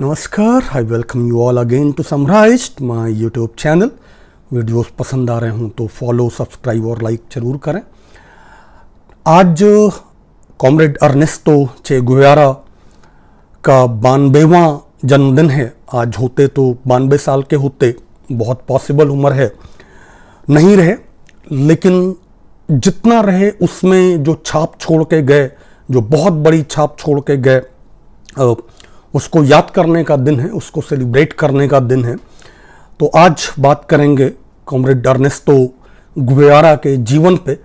नमस्कार I welcome you all again to summarize my YouTube channel videos पसंद आ रहे हों तो फॉलो सब्सक्राइब और लाइक जरूर करें आज कॉमरेड अर्नेस्टो चे गुवारा का बानबेवा जन्मदिन है आज होते तो बानबे साल के होते बहुत पॉसिबल उम्र है नहीं रहे लेकिन जितना रहे उसमें जो छाप छोड़ के गए जो बहुत बड़ी छाप छोड़ के गए उसको याद करने का दिन है उसको सेलिब्रेट करने का दिन है तो आज बात करेंगे कॉमरेड अर्नेस्टो गुवेरा के जीवन पे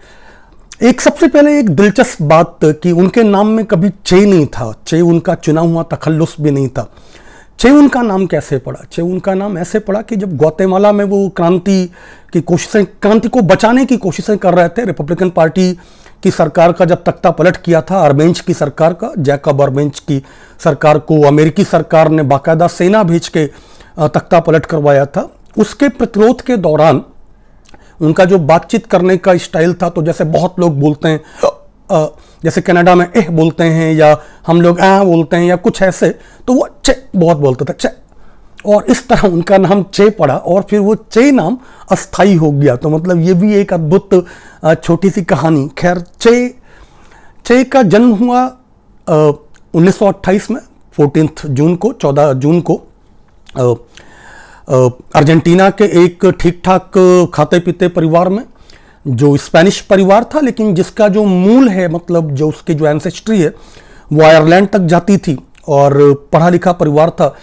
एक सबसे पहले एक दिलचस्प बात कि उनके नाम में कभी चे नहीं था चे उनका चुना हुआ तखल्लुस भी नहीं था चे उनका नाम कैसे पड़ा चे उनका नाम ऐसे पड़ा कि जब गौतेमाला में वो क्रांति की कोशिशें क्रांति को बचाने की कोशिशें कर रहे थे रिपब्लिकन पार्टी की सरकार का जब तख्ता पलट किया था अरबेंच की सरकार का जैकब अरबेंच की सरकार को अमेरिकी सरकार ने बाकायदा सेना भेज के तख्ता पलट करवाया था उसके प्रतिरोध के दौरान उनका जो बातचीत करने का स्टाइल था तो जैसे बहुत लोग बोलते हैं जैसे कनाडा में एह बोलते हैं या हम लोग आ बोलते हैं या कुछ ऐसे तो वो अच्छे बहुत बोलते थे अच्छे और इस तरह उनका नाम चे पड़ा और फिर वो चे नाम अस्थाई हो गया तो मतलब ये भी एक अद्भुत छोटी सी कहानी खैर चे चे का जन्म हुआ उन्नीस में फोर्टीन जून को चौदह जून को अर्जेंटीना के एक ठीक ठाक खाते पीते परिवार में जो स्पेनिश परिवार था लेकिन जिसका जो मूल है मतलब जो उसकी जो एनसेस्ट्री है वो आयरलैंड तक जाती थी और पढ़ा लिखा परिवार था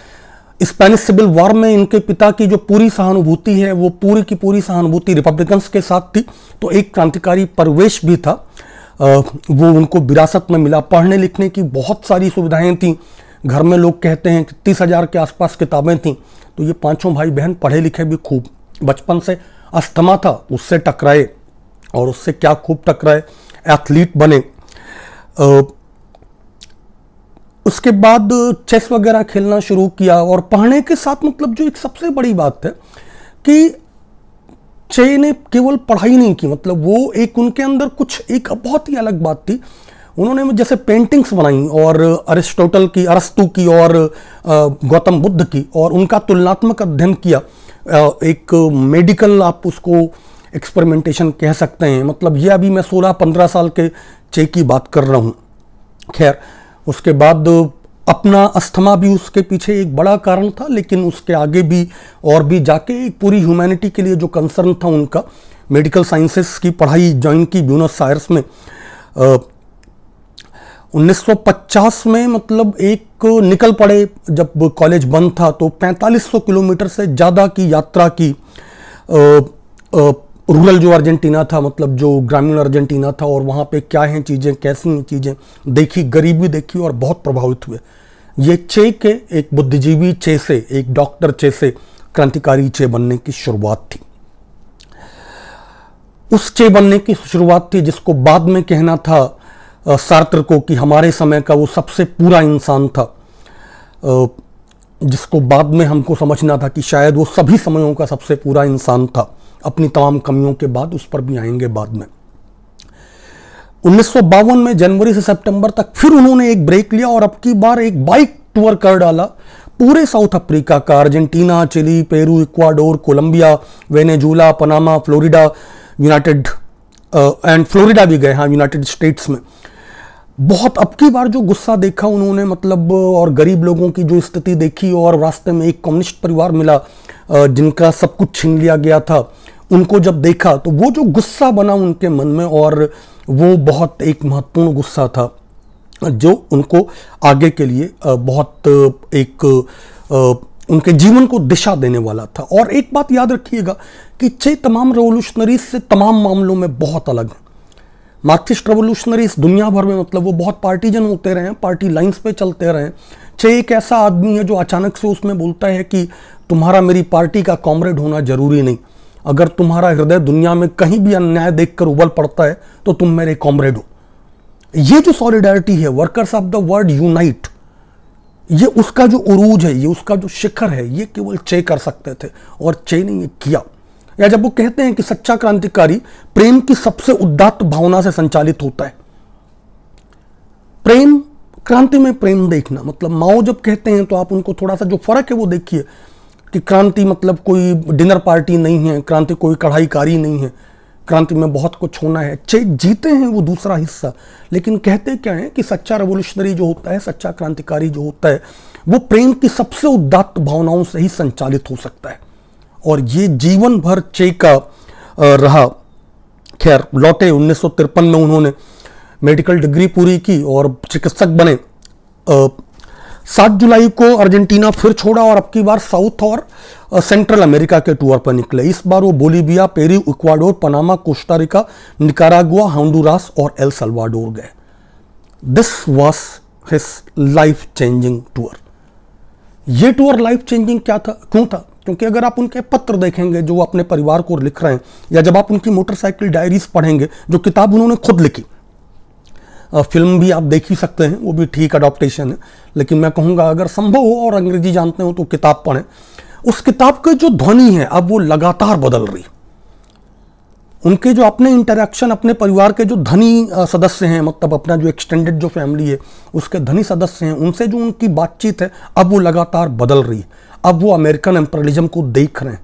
स्पेनिश सिविल वॉर में इनके पिता की जो पूरी सहानुभूति है वो पूरी की पूरी सहानुभूति रिपब्लिकन्स के साथ थी तो एक क्रांतिकारी परिवेश भी था वो उनको विरासत में मिला पढ़ने लिखने की बहुत सारी सुविधाएं थीं घर में लोग कहते हैं कि तीस हज़ार के आसपास किताबें थीं तो ये पांचों भाई बहन पढ़े लिखे भी खूब बचपन से अस्थमा था उससे टकराए और उससे क्या खूब टकराए एथलीट बने उसके बाद चेस वगैरह खेलना शुरू किया और पढ़ने के साथ मतलब जो एक सबसे बड़ी बात है कि चे ने केवल पढ़ाई नहीं की मतलब वो एक उनके अंदर कुछ एक बहुत ही अलग बात थी उन्होंने जैसे पेंटिंग्स बनाई और अरिस्टोटल की अरस्तु की और गौतम बुद्ध की और उनका तुलनात्मक अध्ययन किया एक मेडिकल आप उसको एक्सपेरिमेंटेशन कह सकते हैं मतलब ये अभी मैं 16-15 साल के चे की बात कर रहा हूँ खैर उसके बाद अपना अस्थमा भी उसके पीछे एक बड़ा कारण था लेकिन उसके आगे भी और भी जाके एक पूरी ह्यूमैनिटी के लिए जो कंसर्न था उनका मेडिकल साइंसेस की पढ़ाई ज्वाइन की ब्यूनस सायर्स में उन्नीस में मतलब एक निकल पड़े जब कॉलेज बंद था तो 4500 किलोमीटर से ज़्यादा की यात्रा की आ, आ, रूरल जो अर्जेंटीना था मतलब जो ग्रामीण अर्जेंटीना था और वहाँ पे क्या हैं चीज़ें कैसी हैं चीज़ें देखी गरीबी देखी और बहुत प्रभावित हुए ये चे के एक बुद्धिजीवी चे से एक डॉक्टर चे से क्रांतिकारी चे बनने की शुरुआत थी उस चे बनने की शुरुआत थी जिसको बाद में कहना था सार्त्र को कि हमारे समय का वो सबसे पूरा इंसान था जिसको बाद में हमको समझना था कि शायद वो सभी समयों का सबसे पूरा इंसान था अपनी तमाम कमियों के बाद उस पर भी आएंगे बाद में उन्नीस में जनवरी से सितंबर तक फिर उन्होंने एक ब्रेक लिया और अब की बार एक बाइक टूर कर डाला पूरे साउथ अफ्रीका का Argentina Chile Peru Ecuador Colombia Venezuela Panama Florida united and Florida भी गए हाँ यूनाइटेड स्टेट्स में बहुत अब की बार जो गुस्सा देखा उन्होंने मतलब और गरीब लोगों की जो स्थिति देखी और रास्ते में एक कम्युनिस्ट परिवार मिला जिनका सब कुछ छीन लिया गया था उनको जब देखा तो वो जो गुस्सा बना उनके मन में और वो बहुत एक महत्वपूर्ण गुस्सा था जो उनको आगे के लिए बहुत एक उनके जीवन को दिशा देने वाला था और एक बात याद रखिएगा कि चे तमाम रेवोल्यूशनरीज से तमाम मामलों में बहुत अलग हैं मार्क्सिस्ट रेवोल्यूशनरीज दुनिया भर में मतलब वो बहुत पार्टीजन होते रहे पार्टी लाइंस पे चलते रहे चे एक ऐसा आदमी है जो अचानक से उसमें बोलता है कि तुम्हारा मेरी पार्टी का कॉमरेड होना जरूरी नहीं अगर तुम्हारा हृदय दुनिया में कहीं भी अन्याय देखकर उबल पड़ता है तो तुम मेरे कॉमरेड हो ये जो सॉलिडारिटी है workers of the world unite ये उसका जो उरूज है ये उसका जो शिखर है ये केवल चे कर सकते थे और चे ने ये किया या जब वो कहते हैं कि सच्चा क्रांतिकारी प्रेम की सबसे उदात्त भावना से संचालित होता है प्रेम क्रांति में प्रेम देखना मतलब माओ जब कहते हैं तो आप उनको थोड़ा सा जो फर्क है वो देखिए कि क्रांति मतलब कोई डिनर पार्टी नहीं है क्रांति कोई कढ़ाईकारी नहीं है क्रांति में बहुत कुछ होना है जीते हैं वो दूसरा हिस्सा लेकिन कहते क्या है कि सच्चा रेवोल्यूशनरी जो होता है सच्चा क्रांतिकारी जो होता है वो प्रेम की सबसे उदात्त भावनाओं से ही संचालित हो सकता है और ये जीवन भर चे का रहा खैर लौटे उन्नीस में उन्होंने मेडिकल डिग्री पूरी की और चिकित्सक बने सात जुलाई को अर्जेंटीना फिर छोड़ा और अब की बार साउथ और सेंट्रल अमेरिका के टूर पर निकले इस बार वो Bolivia Peru Ecuador Panama Costa Rica Nicaragua Honduras और एल सल्वाडोर गए this was his life changing tour ये टूर लाइफ चेंजिंग क्या था क्यों था क्योंकि अगर आप उनके पत्र देखेंगे जो वो अपने परिवार को लिख रहे हैं या जब आप उनकी मोटरसाइकिल डायरीज पढ़ेंगे जो किताब उन्होंने खुद लिखी फिल्म भी आप देख ही सकते हैं वो भी ठीक अडोप्टेशन है लेकिन मैं कहूँगा अगर संभव हो और अंग्रेजी जानते हो तो किताब पढ़ें उस किताब के जो ध्वनि है अब वो लगातार बदल रही उनके जो अपने इंटरेक्शन अपने परिवार के जो धनी सदस्य हैं मतलब अपना जो एक्सटेंडेड जो फैमिली है उसके धनी सदस्य हैं उनसे जो उनकी बातचीत है अब वो लगातार बदल रही है अब वो अमेरिकन एम्परलिज्म को देख रहे हैं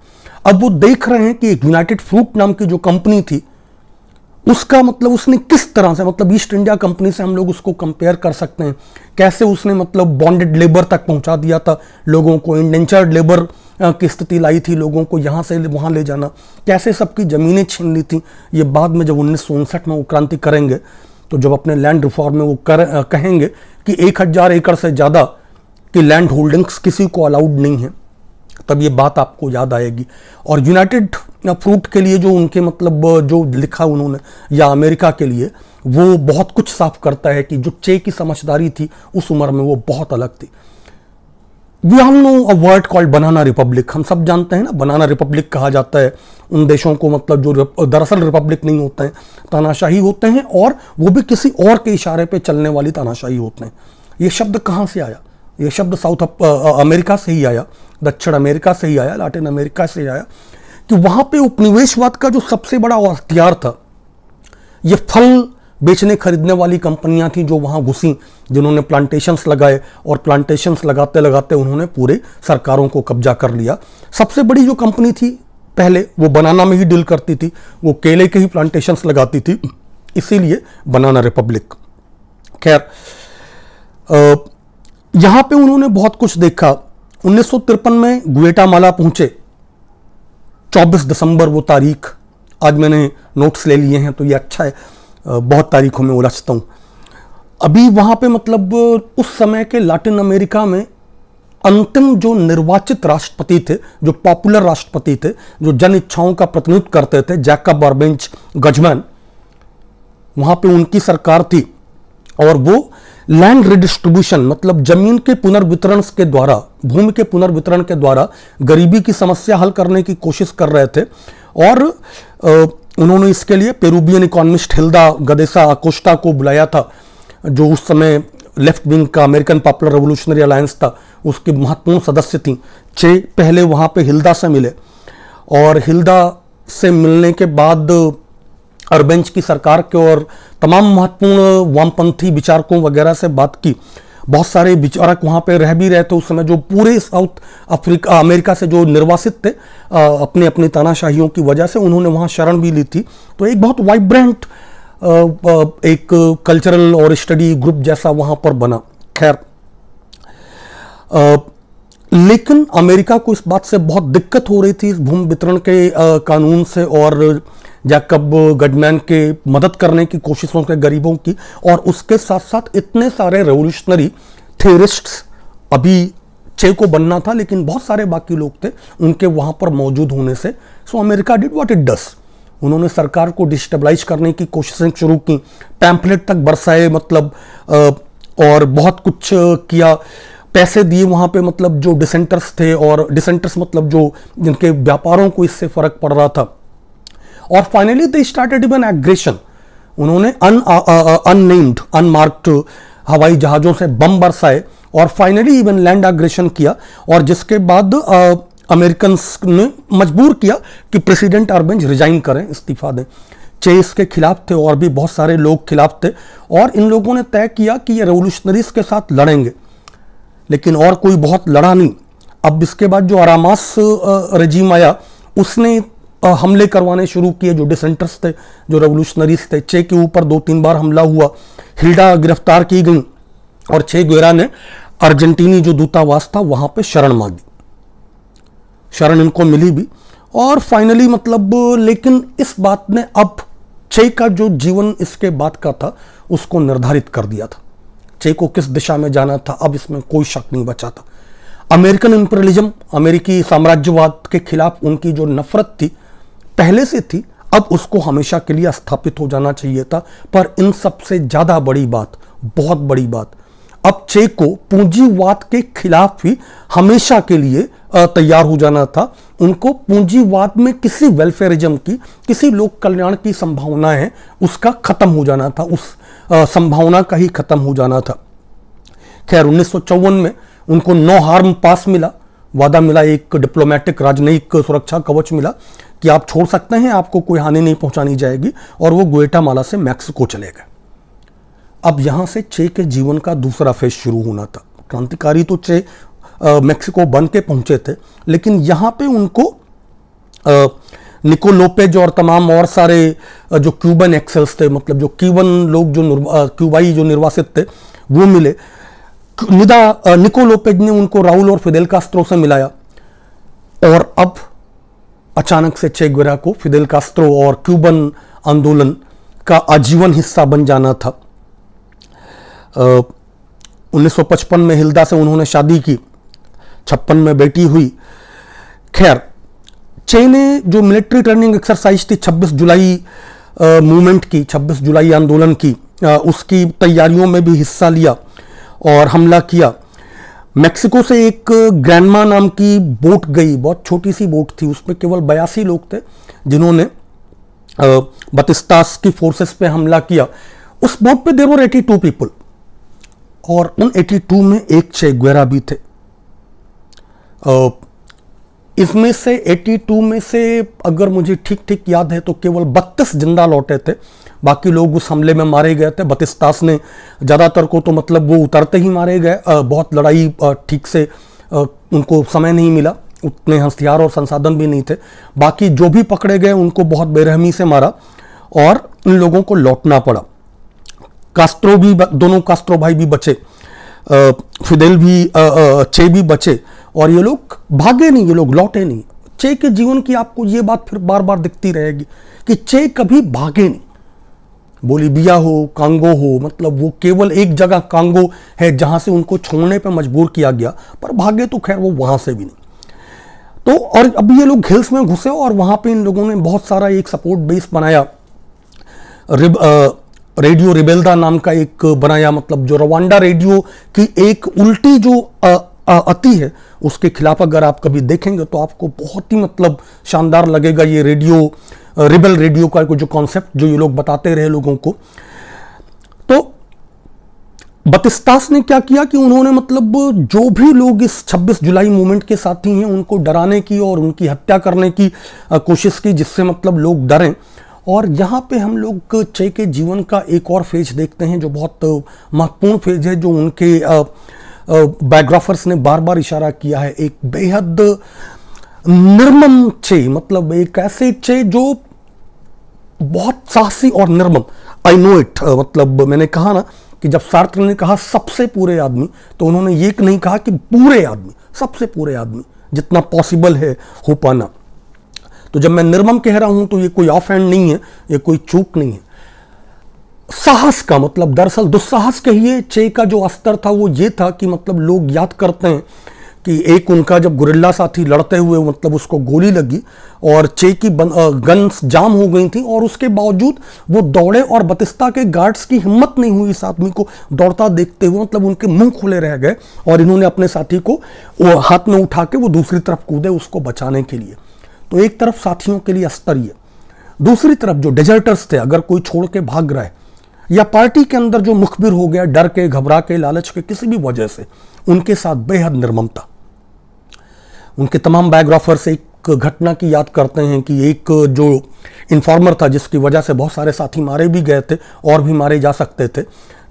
अब वो देख रहे हैं कि यूनाइटेड फ्रूट नाम की जो कंपनी थी उसका मतलब उसने किस तरह से मतलब ईस्ट इंडिया कंपनी से हम लोग उसको कंपेयर कर सकते हैं कैसे उसने मतलब बॉन्डेड लेबर तक पहुंचा दिया था लोगों को इंडेंचर्ड लेबर की स्थिति लाई थी लोगों को यहाँ से वहाँ ले जाना कैसे सबकी ज़मीनें छीन ली थी ये बाद में जब उन्नीस में वो क्रांति करेंगे तो जब अपने लैंड रिफॉर्म में वो कर आ, कहेंगे कि एक हज़ार एकड़ से ज़्यादा की लैंड होल्डिंग्स किसी को अलाउड नहीं है तब ये बात आपको याद आएगी और यूनाइटेड या फ्रूट के लिए जो उनके मतलब जो लिखा उन्होंने या अमेरिका के लिए वो बहुत कुछ साफ करता है कि जो चे की समझदारी थी उस उम्र में वो बहुत अलग थी वी हम know a word called banana republic हम सब जानते हैं ना बनाना रिपब्लिक कहा जाता है उन देशों को मतलब जो दरअसल रिपब्लिक नहीं होते हैं तानाशाही होते हैं और वो भी किसी और के इशारे पे चलने वाली तानाशाही होते हैं ये शब्द कहाँ से आया ये शब्द साउथ अमेरिका से ही आया दक्षिण अमेरिका से ही आया लाटिन अमेरिका से ही आया कि वहां पे उपनिवेशवाद का जो सबसे बड़ा हथियार था ये फल बेचने खरीदने वाली कंपनियां थी जो वहां घुसी जिन्होंने प्लांटेशंस लगाए और प्लांटेशंस लगाते लगाते उन्होंने पूरे सरकारों को कब्जा कर लिया सबसे बड़ी जो कंपनी थी पहले वो बनाना में ही डील करती थी वो केले के ही प्लांटेशंस लगाती थी इसीलिए बनाना रिपब्लिक खैर यहां पे उन्होंने बहुत कुछ देखा उन्नीस में गुएटामाला पहुंचे 24 दिसंबर वो तारीख आज मैंने नोट्स ले लिए हैं तो ये अच्छा है बहुत तारीखों में उलझता हूँ अभी वहाँ पे मतलब उस समय के लैटिन अमेरिका में अंतिम जो निर्वाचित राष्ट्रपति थे जो पॉपुलर राष्ट्रपति थे जो जन इच्छाओं का प्रतिनिधित्व करते थे जैकब और गजमैन वहाँ पे उनकी सरकार थी और वो लैंड रिडिस्ट्रीब्यूशन मतलब जमीन के पुनर्वितरण के द्वारा भूमि के पुनर्वितरण के द्वारा गरीबी की समस्या हल करने की कोशिश कर रहे थे और उन्होंने इसके लिए पेरूबियन इकोनमिस्ट हिल्दा गदेसा अकोस्टा को बुलाया था जो उस समय लेफ्ट विंग का अमेरिकन पॉपुलर रेवोल्यूशनरी अलायंस था उसके महत्वपूर्ण सदस्य थी छः पहले वहाँ पे हिल्दा से मिले और हिल्दा से मिलने के बाद अरबेंच की सरकार के और तमाम महत्वपूर्ण वामपंथी विचारकों वगैरह से बात की बहुत सारे विचारक वहाँ पे रह भी रहे थे तो उस समय जो पूरे साउथ अफ्रीका अमेरिका से जो निर्वासित थे आ, अपने अपने तानाशाहियों की वजह से उन्होंने वहाँ शरण भी ली थी तो एक बहुत वाइब्रेंट एक कल्चरल और स्टडी ग्रुप जैसा वहाँ पर बना खैर लेकिन अमेरिका को इस बात से बहुत दिक्कत हो रही थी इस भूमि वितरण के आ, कानून से और जैकब गडमैन के मदद करने की कोशिशों के गरीबों की और उसके साथ साथ इतने सारे रेवोल्यूशनरी थेरिस्ट अभी चे को बनना था लेकिन बहुत सारे बाकी लोग थे उनके वहाँ पर मौजूद होने से so America did what it does उन्होंने सरकार को डिस्टेबलाइज करने की कोशिशें शुरू की पैम्फलेट तक बरसाए मतलब और बहुत कुछ किया पैसे दिए वहाँ पे मतलब जो डिसेंटर्स थे और डिसेंटर्स मतलब जो जिनके व्यापारों को इससे फ़र्क पड़ रहा था और finally they started even aggression उन्होंने अन अननेम्ड अनमार्क्ड हवाई जहाज़ों से बम बरसाए और फाइनली इवन लैंड एग्रेशन किया और जिसके बाद अमेरिकन uh, ने मजबूर किया कि प्रेसिडेंट अरबेंज रिजाइन करें इस्तीफा दें चेस के खिलाफ थे और भी बहुत सारे लोग खिलाफ थे और इन लोगों ने तय किया कि ये रेवोल्यूशनरीज के साथ लड़ेंगे लेकिन और कोई बहुत लड़ा नहीं अब इसके बाद जो आरामास रजीम uh, आया उसने हमले करवाने शुरू किए जो डिसेंटर्स थे जो रेवोल्यूशनरीज थे छः के ऊपर दो तीन बार हमला हुआ हिल्डा गिरफ्तार की गई और छे गुरा ने अर्जेंटीनी जो दूतावास था वहाँ पर शरण मांगी शरण इनको मिली भी और फाइनली मतलब लेकिन इस बात ने अब छे का जो जीवन इसके बाद का था उसको निर्धारित कर दिया था छे को किस दिशा में जाना था अब इसमें कोई शक नहीं बचा था अमेरिकन इंपरलिज्म अमेरिकी साम्राज्यवाद के खिलाफ उनकी जो नफरत थी पहले से थी अब उसको हमेशा के लिए स्थापित हो जाना चाहिए था पर इन सबसे ज़्यादा बड़ी बात बहुत बड़ी बात अब चे को पूंजीवाद के खिलाफ भी हमेशा के लिए तैयार हो जाना था उनको पूंजीवाद में किसी वेलफेयरिज्म की किसी लोक कल्याण की संभावना है उसका खत्म हो जाना था उस संभावना का ही खत्म हो जाना था खैर उन्नीस में उनको नो हार्म पास मिला वादा मिला एक डिप्लोमेटिक राजनयिक सुरक्षा कवच मिला कि आप छोड़ सकते हैं आपको कोई हानि नहीं पहुंचानी जाएगी और वो गोएटामाला से मैक्सिको चले गए अब यहां से चे के जीवन का दूसरा फेज शुरू होना था क्रांतिकारी तो चे मैक्सिको बन के पहुंचे थे लेकिन यहां पे उनको आ, निको लोपेज और तमाम और सारे जो क्यूबन एक्सेल्स थे मतलब जो क्यूबन लोग जो क्यूबाई जो निर्वासित थे वो मिले निदा निको लोपेज ने उनको राहुल और फिदेल कास्त्रो से मिलाया और अब अचानक से चेगुरा को फिदेल कास्त्रो और क्यूबन आंदोलन का आजीवन हिस्सा बन जाना था आ, 1955 में हिल्दा से उन्होंने शादी की छप्पन में बेटी हुई खैर चे ने जो मिलिट्री ट्रेनिंग एक्सरसाइज थी 26 जुलाई मूवमेंट की 26 जुलाई आंदोलन की आ, उसकी तैयारियों में भी हिस्सा लिया और हमला किया मेक्सिको से एक ग्रैंडमा नाम की बोट गई बहुत छोटी सी बोट थी उसमें केवल बयासी लोग थे जिन्होंने बतिस्तास की फोर्सेस पे हमला किया उस बोट पे देर एटी टू पीपल और उन एटी टू में एक ग्वेरा भी थे इसमें से एटी टू में से अगर मुझे ठीक ठीक याद है तो केवल बत्तीस जिंदा लौटे थे बाकी लोग उस हमले में मारे गए थे बतिस्तास ने ज़्यादातर को तो मतलब वो उतरते ही मारे गए बहुत लड़ाई ठीक से उनको समय नहीं मिला उतने हथियार और संसाधन भी नहीं थे बाकी जो भी पकड़े गए उनको बहुत बेरहमी से मारा और उन लोगों को लौटना पड़ा कास्त्रो भी दोनों कास्त्रो भाई भी बचे फिदेल भी चे भी बचे और ये लोग भागे नहीं ये लोग लौटे नहीं चे के जीवन की आपको ये बात फिर बार बार दिखती रहेगी कि चे कभी भागे नहीं बोलीबिया हो कांगो हो मतलब वो केवल एक जगह कांगो है जहां से उनको छोड़ने पर मजबूर किया गया पर भाग्य तो खैर वो वहां से भी नहीं तो और अब ये लोग हिल्स में घुसे और वहां पे इन लोगों ने बहुत सारा एक सपोर्ट बेस बनाया रिब, आ, रेडियो रिबेलदा नाम का एक बनाया मतलब जो रवांडा रेडियो की एक उल्टी जो आ, अति है उसके खिलाफ अगर आप कभी देखेंगे तो आपको बहुत ही मतलब शानदार लगेगा ये रेडियो रिबल रेडियो का जो कॉन्सेप्ट जो ये लोग बताते रहे लोगों को तो बतिस्तास ने क्या किया कि उन्होंने मतलब जो भी लोग इस 26 जुलाई मूवमेंट के साथी हैं उनको डराने की और उनकी हत्या करने की कोशिश की जिससे मतलब लोग डरें और यहाँ पे हम लोग चे के जीवन का एक और फेज देखते हैं जो बहुत महत्वपूर्ण फेज है जो उनके बायोग्राफर्स ने बार बार इशारा किया है एक बेहद निर्मम चे मतलब एक ऐसे चे जो बहुत साहसी और निर्मम आई नो इट मतलब मैंने कहा ना कि जब सार्थ ने कहा सबसे पूरे आदमी तो उन्होंने ये नहीं कहा कि पूरे आदमी सबसे पूरे आदमी जितना पॉसिबल है हो पाना तो जब मैं निर्मम कह रहा हूं तो ये कोई ऑफ हैंड नहीं है ये कोई चूक नहीं है साहस का मतलब दरअसल दुस्साहस कहिए चे का जो अस्तर था वो ये था कि मतलब लोग याद करते हैं कि एक उनका जब गुरिल्ला साथी लड़ते हुए मतलब उसको गोली लगी और चे की गन्स जाम हो गई थी और उसके बावजूद वो दौड़े और बतिस्ता के गार्ड्स की हिम्मत नहीं हुई इस आदमी को दौड़ता देखते हुए मतलब उनके मुंह खुले रह गए और इन्होंने अपने साथी को हाथ में उठा के वो दूसरी तरफ कूदे उसको बचाने के लिए तो एक तरफ साथियों के लिए अस्तरीय दूसरी तरफ जो डिजर्टर्स थे अगर कोई छोड़ के भाग रहा है या पार्टी के अंदर जो मुखबिर हो गया डर के घबरा के लालच के किसी भी वजह से उनके साथ बेहद निर्ममता उनके तमाम बायोग्राफर्स एक घटना की याद करते हैं कि एक जो इन्फॉर्मर था जिसकी वजह से बहुत सारे साथी मारे भी गए थे और भी मारे जा सकते थे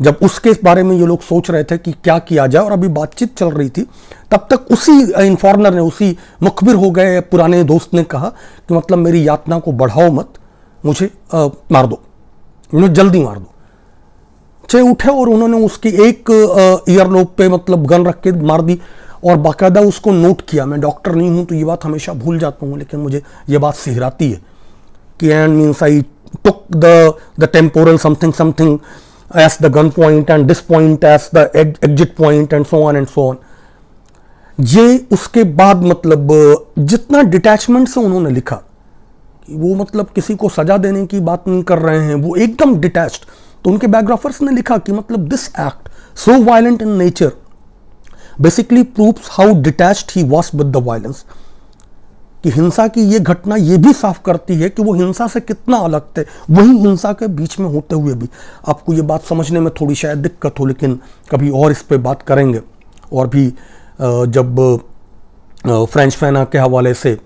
जब उसके बारे में ये लोग सोच रहे थे कि क्या किया जाए और अभी बातचीत चल रही थी तब तक उसी इन्फॉर्मर ने उसी मुखबिर हो गए पुराने दोस्त ने कहा कि मतलब मेरी यातना को बढ़ाओ मत मुझे आ, मार दो मुझे जल्दी मार दो चे उठे और उन्होंने उसकी एक ईयर लोब पे मतलब गन रख के मार दी और बाकायदा उसको नोट किया मैं डॉक्टर नहीं हूँ तो ये बात हमेशा भूल जाता हूँ लेकिन मुझे ये बात सिहराती है कि and means I took the the temporal something something as the gun point and this point as the exit point and so on and so on ये उसके बाद मतलब जितना डिटैचमेंट से उन्होंने लिखा कि वो मतलब किसी को सजा देने की बात नहीं कर रहे हैं वो एकदम डिटैच्ड तो उनके बायोग्राफर्स ने लिखा कि मतलब this act so violent in nature basically proofs how detached he was with the violence कि हिंसा की ये घटना ये भी साफ करती है कि वो हिंसा से कितना अलग थे वही हिंसा के बीच में होते हुए भी आपको ये बात समझने में थोड़ी शायद दिक्कत हो लेकिन कभी और इस पर बात करेंगे और भी जब फ्रेंच फैना के हवाले से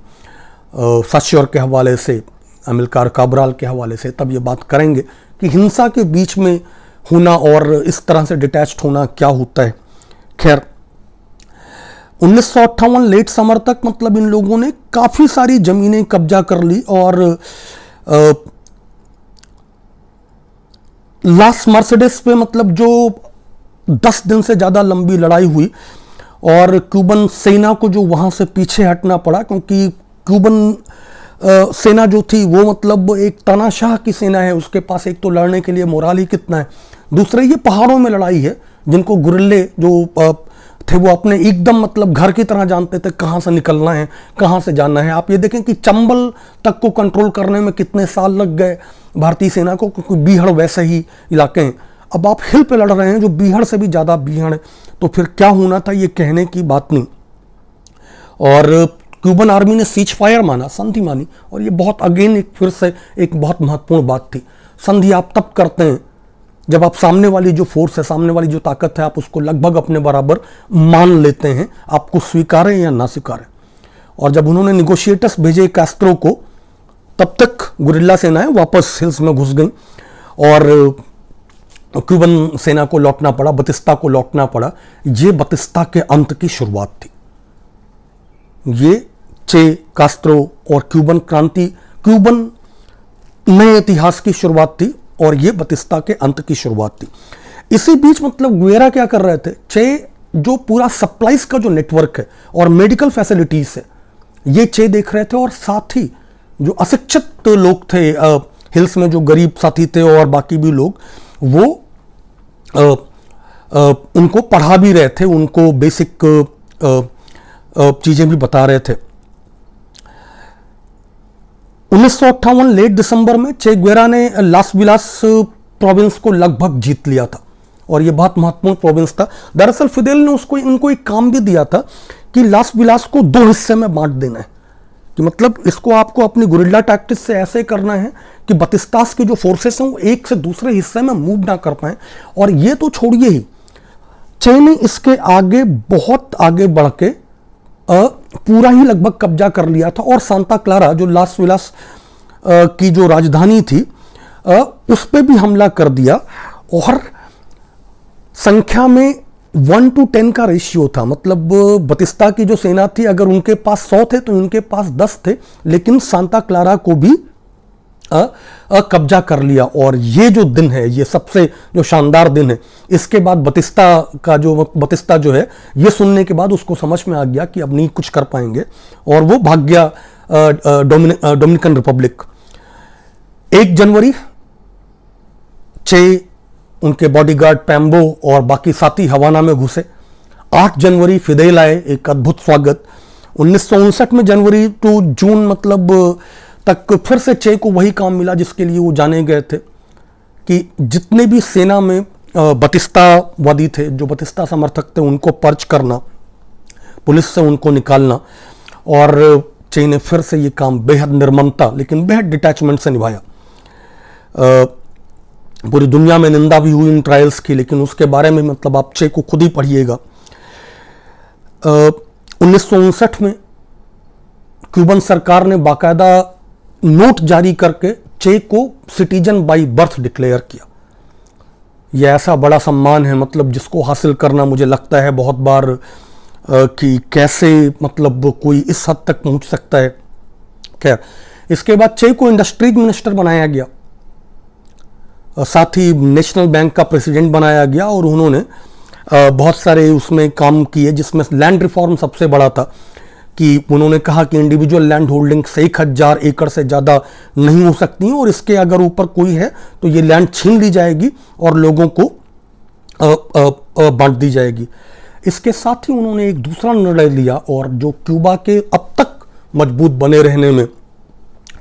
सश्योर के हवाले से अमिलकार काबराल के हवाले से तब ये बात करेंगे कि हिंसा के बीच में होना और इस तरह से डिटैच होना क्या होता है खैर उन्नीस लेट समर तक मतलब इन लोगों ने काफ़ी सारी ज़मीनें कब्जा कर ली और लास्ट लास पे मतलब जो दस दिन से ज़्यादा लंबी लड़ाई हुई और क्यूबन सेना को जो वहाँ से पीछे हटना पड़ा क्योंकि क्यूबन आ, सेना जो थी वो मतलब एक तानाशाह की सेना है उसके पास एक तो लड़ने के लिए मोराल ही कितना है दूसरे ये पहाड़ों में लड़ाई है जिनको गुरले जो थे वो अपने एकदम मतलब घर की तरह जानते थे कहाँ से निकलना है कहाँ से जाना है आप ये देखें कि चंबल तक को कंट्रोल करने में कितने साल लग गए भारतीय सेना को क्योंकि बीहड़ वैसे ही इलाके हैं अब आप हिल पे लड़ रहे हैं जो बीहड़ से भी ज़्यादा बीहड़ है तो फिर क्या होना था ये कहने की बात नहीं और क्यूबन आर्मी ने सीच फायर माना संधि मानी और ये बहुत अगेन एक फिर से एक बहुत महत्वपूर्ण बात थी संधि आप तब करते हैं जब आप सामने वाली जो फोर्स है सामने वाली जो ताकत है आप उसको लगभग अपने बराबर मान लेते हैं आपको स्वीकारें या ना स्वीकारें और जब उन्होंने निगोशिएटर्स भेजे कास्त्रो को तब तक गुरिल्ला सेनाएं वापस हिल्स में घुस गई और क्यूबन सेना को लौटना पड़ा बतिस्ता को लौटना पड़ा ये बतिस्ता के अंत की शुरुआत थी ये चे कास्त्रो और क्यूबन क्रांति क्यूबन नए इतिहास की शुरुआत थी और ये बतिस्ता के अंत की शुरुआत थी इसी बीच मतलब गुएरा क्या कर रहे थे चे जो पूरा सप्लाईज का जो नेटवर्क है और मेडिकल फैसिलिटीज़ है ये चे देख रहे थे और साथ ही जो अशिक्षित लोग थे आ, हिल्स में जो गरीब साथी थे और बाकी भी लोग वो आ, आ, उनको पढ़ा भी रहे थे उनको बेसिक चीज़ें भी बता रहे थे 1958 लेट दिसंबर में चे ने लास विलास प्रोविंस को लगभग जीत लिया था और यह बहुत महत्वपूर्ण प्रोविंस था दरअसल फिदेल ने उसको इनको एक काम भी दिया था कि लास विलास को दो हिस्से में बांट देना है कि मतलब इसको आपको अपनी गुरिल्ला टैक्टिक्स से ऐसे करना है कि बतिस्तास के जो फोर्सेस हैं वो एक से दूसरे हिस्से में मूव ना कर पाए और ये तो छोड़िए ही चीन इसके आगे बहुत आगे बढ़ के पूरा ही लगभग कब्जा कर लिया था और सांता क्लारा जो लास विलास की जो राजधानी थी उस पर भी हमला कर दिया और संख्या में वन टू टेन का रेशियो था मतलब बतिस्ता की जो सेना थी अगर उनके पास सौ थे तो उनके पास दस थे लेकिन सांता क्लारा को भी कब्जा कर लिया और ये जो दिन है ये सबसे जो शानदार दिन है इसके बाद बतिस्ता का जो बतिस्ता जो है ये सुनने के बाद उसको समझ में आ गया कि अब नहीं कुछ कर पाएंगे और वो भाग गया डोमिनिकन रिपब्लिक एक जनवरी छे उनके बॉडीगार्ड पैम्बो और बाकी साथी हवाना में घुसे आठ जनवरी फिदेल आए एक अद्भुत स्वागत उन्नीस में जनवरी टू जून मतलब तक फिर से चे को वही काम मिला जिसके लिए वो जाने गए थे कि जितने भी सेना में बतिस्तावादी थे जो बतिस्ता समर्थक थे उनको पर्च करना पुलिस से उनको निकालना और चे ने फिर से ये काम बेहद निर्ममता लेकिन बेहद डिटैचमेंट से निभाया पूरी दुनिया में निंदा भी हुई इन ट्रायल्स की लेकिन उसके बारे में मतलब आप चे को खुद ही पढ़िएगा उन्नीस में क्यूबन सरकार ने बाकायदा नोट जारी करके चे को सिटीजन बाई बर्थ डिक्लेयर किया यह ऐसा बड़ा सम्मान है मतलब जिसको हासिल करना मुझे लगता है बहुत बार कि कैसे मतलब कोई इस हद तक पहुंच सकता है खैर इसके बाद चे को इंडस्ट्रीज मिनिस्टर बनाया गया साथ ही नेशनल बैंक का प्रेसिडेंट बनाया गया और उन्होंने बहुत सारे उसमें काम किए जिसमें लैंड रिफॉर्म सबसे बड़ा था कि उन्होंने कहा कि इंडिविजुअल लैंड से एक हज़ार एकड़ से ज़्यादा नहीं हो सकती और इसके अगर ऊपर कोई है तो ये लैंड छीन ली जाएगी और लोगों को बांट दी जाएगी इसके साथ ही उन्होंने एक दूसरा निर्णय लिया और जो क्यूबा के अब तक मजबूत बने रहने में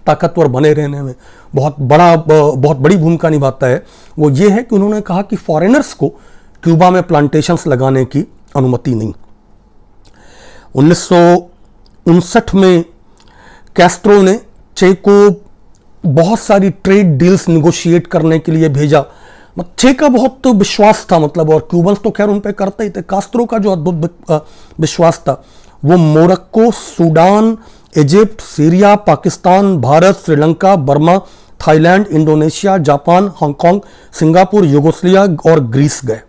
ताकतवर बने रहने में बहुत बड़ा बहुत बड़ी भूमिका निभाता है वो ये है कि उन्होंने कहा कि फॉरेनर्स को क्यूबा में प्लांटेशंस लगाने की अनुमति नहीं उन्नीस उनसठ में कैस्ट्रो ने चे को बहुत सारी ट्रेड डील्स निगोशिएट करने के लिए भेजा छे का बहुत तो विश्वास था मतलब और क्यूबंस तो खैर उन पर करते ही थे कास्त्रो का जो अद्भुत विश्वास था वो Morocco Sudan Egypt Syria Pakistan Bharat Sri Lanka Burma Thailand Indonesia Japan Hong Kong Singapore Yugoslavia और ग्रीस गए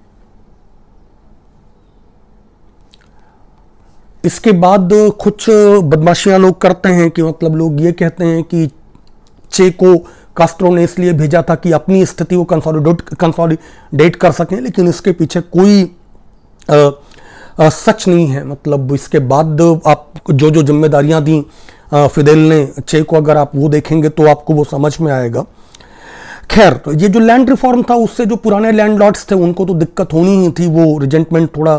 इसके बाद कुछ बदमाशियां लोग करते हैं कि मतलब लोग ये कहते हैं कि चे को कास्ट्रो ने इसलिए भेजा था कि अपनी स्थिति को कंसोलिडेट कंसोलिडेट कर सकें लेकिन इसके पीछे कोई आ, आ, सच नहीं है मतलब इसके बाद आप जो जो जिम्मेदारियां दी फिदेल ने चे को अगर आप वो देखेंगे तो आपको वो समझ में आएगा खैर तो ये जो लैंड रिफॉर्म था उससे जो पुराने लैंड लॉर्ड्स थे उनको तो दिक्कत होनी ही थी वो रिजेंटमेंट थोड़ा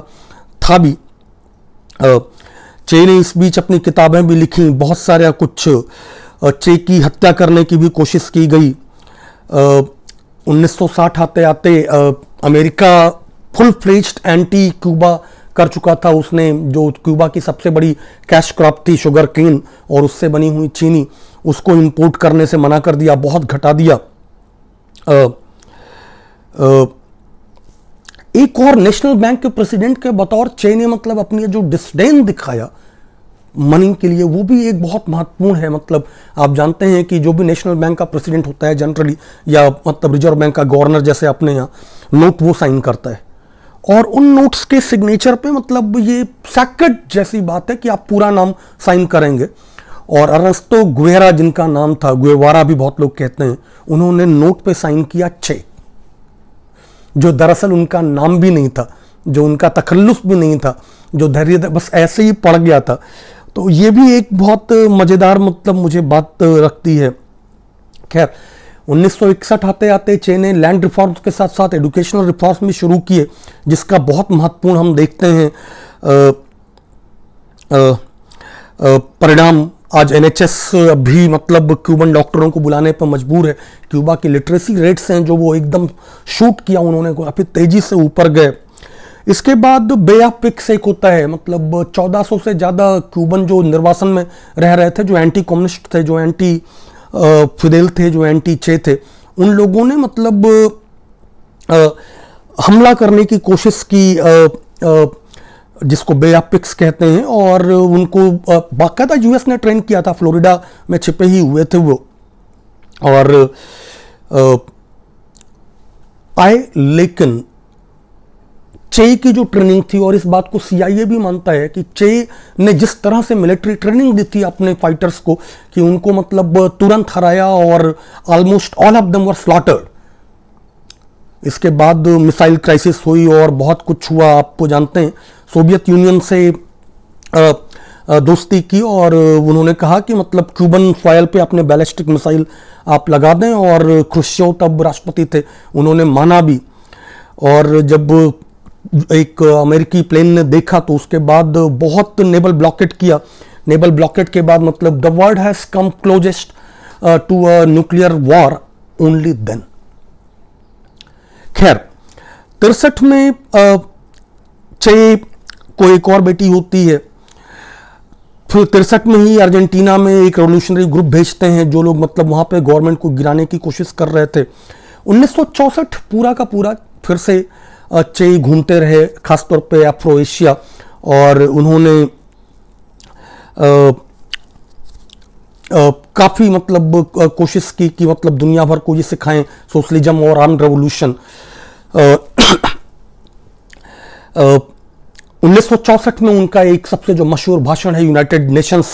था भी चे ने इस बीच अपनी किताबें भी लिखी बहुत सारे कुछ चे की हत्या करने की भी कोशिश की गई 1960 आते आते America full fledged anti Cuba कर चुका था उसने जो क्यूबा की सबसे बड़ी कैश क्रॉप थी शुगर केन और उससे बनी हुई चीनी उसको इंपोर्ट करने से मना कर दिया बहुत घटा दिया आ, आ, और नेशनल बैंक के प्रेसिडेंट के बतौर चे ने मतलब अपनी जो डिस्डेन दिखाया मनी के लिए वो भी एक बहुत महत्वपूर्ण है मतलब आप जानते हैं कि जो भी नेशनल बैंक का प्रेसिडेंट होता है जनरली या मतलब रिजर्व बैंक का गवर्नर जैसे अपने यहाँ नोट वो साइन करता है और उन नोट्स के सिग्नेचर पे मतलब ये सैकट जैसी बात है कि आप पूरा नाम साइन करेंगे और अरस्तो गुहेरा जिनका नाम था गुएवारा भी बहुत लोग कहते हैं उन्होंने नोट पे साइन किया छः जो दरअसल उनका नाम भी नहीं था जो उनका तखल्लुफ भी नहीं था जो धैर्य बस ऐसे ही पड़ गया था तो ये भी एक बहुत मज़ेदार मतलब मुझे बात रखती है खैर 1961 आते आते चे ने लैंड रिफॉर्म्स के साथ साथ एजुकेशनल रिफॉर्म्स भी शुरू किए जिसका बहुत महत्वपूर्ण हम देखते हैं परिणाम आज एन भी मतलब क्यूबन डॉक्टरों को बुलाने पर मजबूर है क्यूबा की लिटरेसी रेट्स हैं जो वो एकदम शूट किया उन्होंने काफ़ी तेज़ी से ऊपर गए इसके बाद बेया पिक्स एक होता है मतलब 1400 से ज़्यादा क्यूबन जो निर्वासन में रह रहे थे जो एंटी कम्युनिस्ट थे जो एंटी फिदेल थे जो एंटी चे थे उन लोगों ने मतलब आ, हमला करने की कोशिश की आ, आ, जिसको बे ऑफ कहते हैं और उनको बाकायदा यूएस ने ट्रेन किया था फ्लोरिडा में छिपे ही हुए थे वो और आए लेकिन चे की जो ट्रेनिंग थी और इस बात को सीआईए भी मानता है कि चे ने जिस तरह से मिलिट्री ट्रेनिंग दी थी अपने फाइटर्स को कि उनको मतलब तुरंत हराया और almost all of them were slaughtered इसके बाद मिसाइल क्राइसिस हुई और बहुत कुछ हुआ आपको तो जानते हैं सोवियत यूनियन से दोस्ती की और उन्होंने कहा कि मतलब क्यूबन फॉयल पे अपने बैलिस्टिक मिसाइल आप लगा दें और खुशियो तब राष्ट्रपति थे उन्होंने माना भी और जब एक अमेरिकी प्लेन ने देखा तो उसके बाद बहुत नेबल ब्लॉकेट किया नेबल ब्लॉकेट के बाद मतलब the world has come closest to a nuclear war only then खैर तिरसठ में चे को एक और बेटी होती है फिर तिरसठ में ही अर्जेंटीना में एक रेवोल्यूशनरी ग्रुप भेजते हैं जो लोग मतलब वहाँ पे गवर्नमेंट को गिराने की कोशिश कर रहे थे उन्नीस पूरा का पूरा फिर से ही घूमते रहे खासतौर पे अफ्रो एशिया और उन्होंने काफ़ी मतलब कोशिश की कि मतलब दुनिया भर को ये सिखाएं सोशलिज्म और आर्म रेवोल्यूशन उन्नीस में उनका एक सबसे जो मशहूर भाषण है यूनाइटेड नेशंस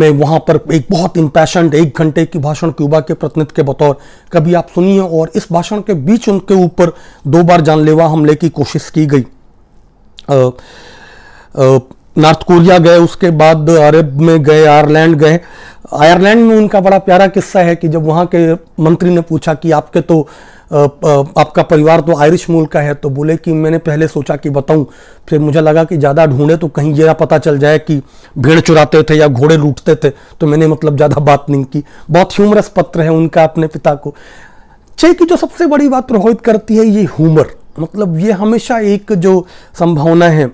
में वहाँ पर एक बहुत इम्पैशन एक घंटे की भाषण क्यूबा के प्रतिनिधि के बतौर कभी आप सुनिए और इस भाषण के बीच उनके ऊपर दो बार जानलेवा हमले की कोशिश की गई आ, आ, नॉर्थ कोरिया गए उसके बाद अरब में गए आयरलैंड गए आयरलैंड में उनका बड़ा प्यारा किस्सा है कि जब वहाँ के मंत्री ने पूछा कि आपके तो आपका परिवार तो आयरिश मूल का है तो बोले कि मैंने पहले सोचा कि बताऊं फिर मुझे लगा कि ज़्यादा ढूंढे तो कहीं यह पता चल जाए कि भीड़ चुराते थे या घोड़े लूटते थे तो मैंने मतलब ज़्यादा बात नहीं की बहुत ह्यूमरस पत्र है उनका अपने पिता को चे की जो सबसे बड़ी बात प्रभावित करती है ये ह्यूमर मतलब ये हमेशा एक जो संभावना है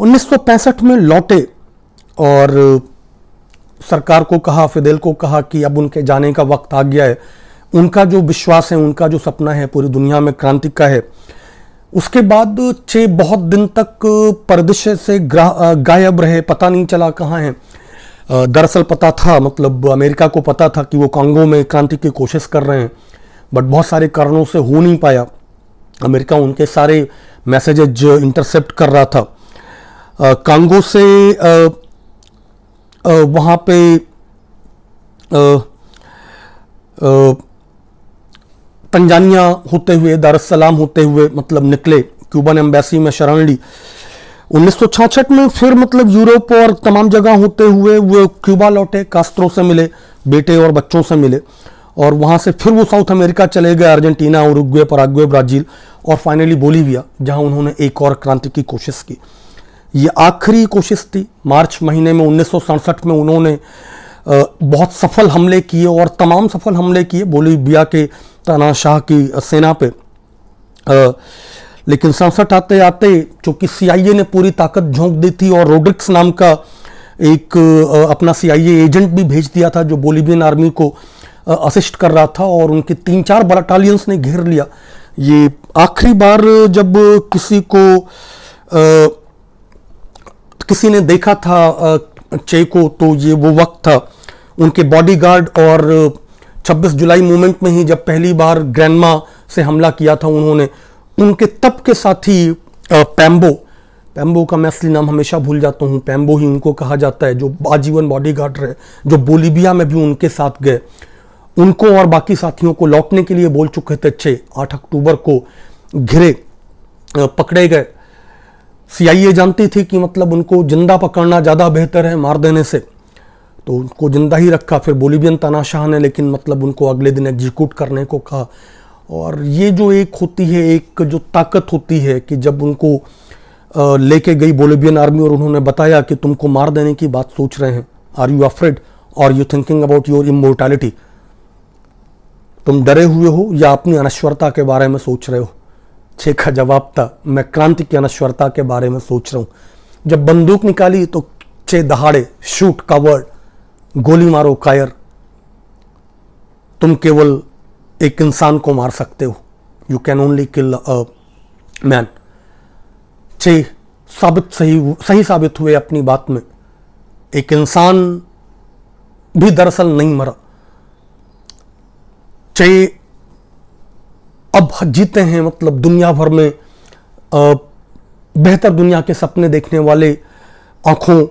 1965 में लौटे और सरकार को कहा फिदेल को कहा कि अब उनके जाने का वक्त आ गया है उनका जो विश्वास है उनका जो सपना है पूरी दुनिया में क्रांति का है उसके बाद छः बहुत दिन तक परदेश से गायब रहे पता नहीं चला कहाँ हैं दरअसल पता था मतलब अमेरिका को पता था कि वो कांगो में क्रांति की कोशिश कर रहे हैं बट बहुत सारे कारणों से हो नहीं पाया अमेरिका उनके सारे मैसेजेज इंटरसेप्ट कर रहा था कांगो से वहाँ पे तंजानिया होते हुए दारसलाम होते हुए मतलब निकले क्यूबन एम्बेसी में शरण ली उन्नीस में फिर मतलब यूरोप और तमाम जगह होते हुए वो क्यूबा लौटे कास्त्रो से मिले बेटे और बच्चों से मिले और वहाँ से फिर वो साउथ अमेरिका चले गए अर्जेंटीना और उरुग्वे पराग्वे ब्राज़ील और फाइनली बोलीविया जहाँ उन्होंने एक और क्रांति की कोशिश की ये आखिरी कोशिश थी मार्च महीने में उन्नीस में उन्होंने बहुत सफल हमले किए और तमाम सफल हमले किए बोलीबिया के तानाशाह की सेना पे आ, लेकिन सड़सठ आते आते चूँकि सी ने पूरी ताकत झोंक दी थी और रोड्रिक्स नाम का एक अपना सी एजेंट भी भेज दिया था जो बोलीबियन आर्मी को असिस्ट कर रहा था और उनके तीन चार बटालियंस ने घेर लिया ये आखिरी बार जब किसी को आ, किसी ने देखा था चे को तो ये वो वक्त था उनके बॉडीगार्ड और 26 जुलाई मूवमेंट में ही जब पहली बार ग्रैंडमा से हमला किया था उन्होंने उनके तब के साथी पैम्बो पैम्बो का मैं असली नाम हमेशा भूल जाता हूँ पैम्बो ही उनको कहा जाता है जो आजीवन बॉडीगार्ड रहे जो बोलीबिया में भी उनके साथ गए उनको और बाकी साथियों को लौटने के लिए बोल चुके थे छः आठ अक्टूबर को घिरे पकड़े गए सीआईए जानती थी कि मतलब उनको जिंदा पकड़ना ज़्यादा बेहतर है मार देने से तो उनको जिंदा ही रखा फिर बोलीबियन तानाशाह ने लेकिन मतलब उनको अगले दिन एग्जीक्यूट करने को कहा और ये जो एक होती है एक जो ताकत होती है कि जब उनको लेके गई बोलीबियन आर्मी और उन्होंने बताया कि तुमको मार देने की बात सोच रहे हैं are you afraid or you thinking about your immortality तुम डरे हुए हो या अपनी अनश्वरता के बारे में सोच रहे हो छेखा जवाब था मैं क्रांति की अनश्वरता के बारे में सोच रहा हूं जब बंदूक निकाली तो छे दहाड़े शूट का गोली मारो कायर तुम केवल एक इंसान को मार सकते हो you can only kill a man छे साबित सही सही साबित हुए अपनी बात में एक इंसान भी दरअसल नहीं मरा चाहे अब जीते हैं मतलब दुनिया भर में बेहतर दुनिया के सपने देखने वाले आँखों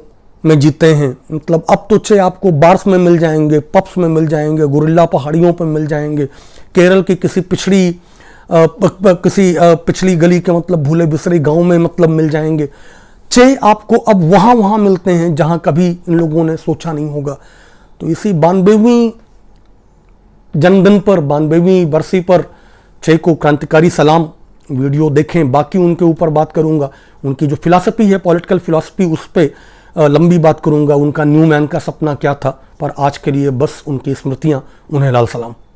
में जीते हैं मतलब अब तो चे आपको बार्स में मिल जाएंगे पप्स में मिल जाएंगे गुरिल्ला पहाड़ियों पर मिल जाएंगे केरल की किसी पिछड़ी आ, किसी आ, पिछली गली के मतलब भूले बिसरे गांव में मतलब मिल जाएंगे चे आपको अब वहाँ वहाँ मिलते हैं जहाँ कभी इन लोगों ने सोचा नहीं होगा तो इसी बानबेवी जन्मदिन पर बानबेवी बरसी पर छः को क्रांतिकारी सलाम वीडियो देखें बाकी उनके ऊपर बात करूंगा उनकी जो फिलासफी है पॉलिटिकल फिलासफी उस पर लंबी बात करूंगा उनका न्यू मैन का सपना क्या था पर आज के लिए बस उनकी स्मृतियाँ उन्हें लाल सलाम